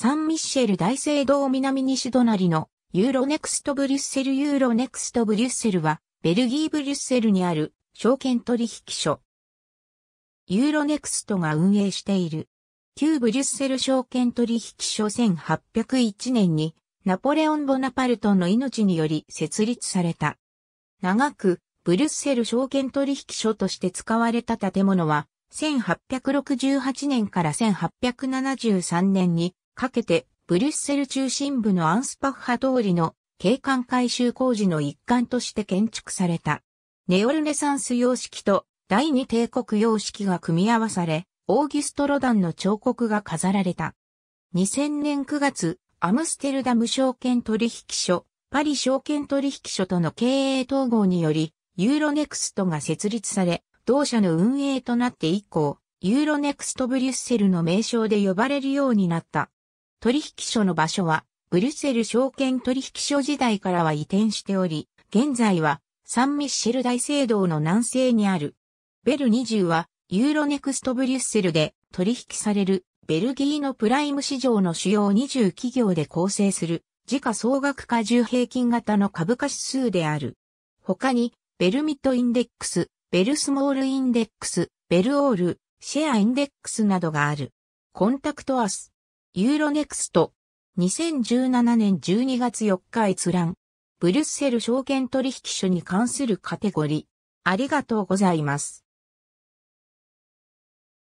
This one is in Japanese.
サン・ミッシェル大聖堂南西隣のユーロネクストブリュッセルユーロネクストブリュッセルはベルギーブリュッセルにある証券取引所。ユーロネクストが運営している旧ブリュッセル証券取引所1801年にナポレオン・ボナパルトンの命により設立された。長くブリュッセル証券取引所として使われた建物は1868年から1873年にかけて、ブリュッセル中心部のアンスパッハ通りの景観改修工事の一環として建築された。ネオルネサンス様式と第二帝国様式が組み合わされ、オーギュスト・ロダンの彫刻が飾られた。2000年9月、アムステルダム証券取引所、パリ証券取引所との経営統合により、ユーロネクストが設立され、同社の運営となって以降、ユーロネクストブリュッセルの名称で呼ばれるようになった。取引所の場所は、ブリュッセル証券取引所時代からは移転しており、現在は、サンミッシェル大聖堂の南西にある。ベル20は、ユーロネクストブリュッセルで取引される、ベルギーのプライム市場の主要20企業で構成する、時価総額加重平均型の株価指数である。他に、ベルミットインデックス、ベルスモールインデックス、ベルオール、シェアインデックスなどがある。コンタクトアス。ユーロネクスト。2017年12月4日閲覧。ブリュッセル証券取引所に関するカテゴリー。ありがとうございます。